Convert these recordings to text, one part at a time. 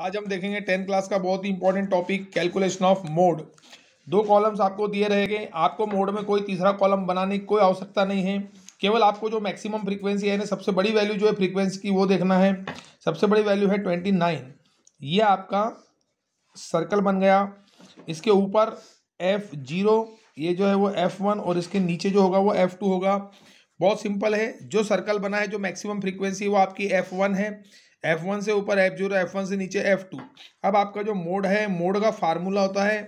आज हम देखेंगे टेंथ क्लास का बहुत ही important topic calculation of mode दो कॉलम्स आपको दिए रहेंगे आपको मोड में कोई तीसरा कॉलम बनाने की कोई आवश्यकता नहीं है केवल आपको जो मैक्सिमम फ्रीक्वेंसी है सबसे बड़ी वैल्यू जो है फ्रीक्वेंसी की वो देखना है सबसे बड़ी वैल्यू है ट्वेंटी नाइन ये आपका सर्कल बन गया इसके ऊपर एफ जीरो ये जो है वो एफ वन और इसके नीचे जो होगा वो एफ टू होगा बहुत सिंपल है जो सर्कल बना है जो मैक्सिमम फ्रीक्वेंसी वो आपकी एफ वन है एफ वन से ऊपर एफ जीरो एफ वन से नीचे एफ टू अब आपका जो मोड है मोड का फार्मूला होता है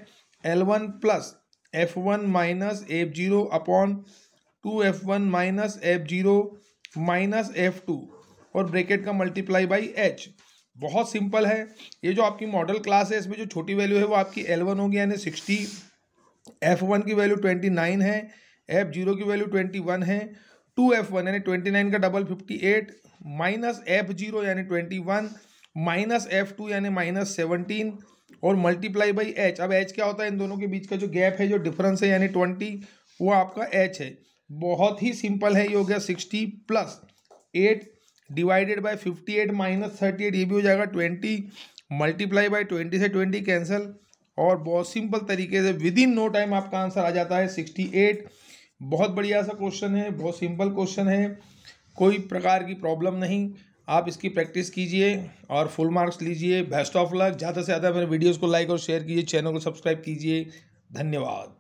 L one plus F one minus F zero upon two F one minus F zero minus F two और ब्रेकेट का मल्टीप्लाई बाई एच बहुत सिंपल है ये जो आपकी मॉडल क्लास है इसमें जो छोटी वैल्यू है वो आपकी एल वन होगी यानी सिक्सटी एफ वन की वैल्यू ट्वेंटी नाइन है एफ जीरो की वैल्यू ट्वेंटी वन है टू एफ वन यानी ट्वेंटी नाइन का double fifty eight minus F zero यानी twenty one minus F two यानी माइनस सेवनटीन और मल्टीप्लाई बाई एच अब एच क्या होता है इन दोनों के बीच का जो गैप है जो डिफरेंस है यानी ट्वेंटी वो आपका एच है बहुत ही सिंपल है ये हो गया sixty plus eight divided by fifty eight minus thirty eight ये भी हो जाएगा ट्वेंटी मल्टीप्लाई बाई ट्वेंटी से ट्वेंटी कैंसिल और बहुत सिंपल तरीके से विद इन नो टाइम आपका आंसर आ जाता है सिक्सटी एट बहुत बढ़िया सा क्वेश्चन है बहुत सिंपल क्वेश्चन है कोई प्रकार की प्रॉब्लम नहीं आप इसकी प्रैक्टिस कीजिए और फुल मार्क्स लीजिए बेस्ट ऑफ लक ज़्यादा से ज़्यादा मेरे वीडियोज़ को लाइक और शेयर कीजिए चैनल को सब्सक्राइब कीजिए धन्यवाद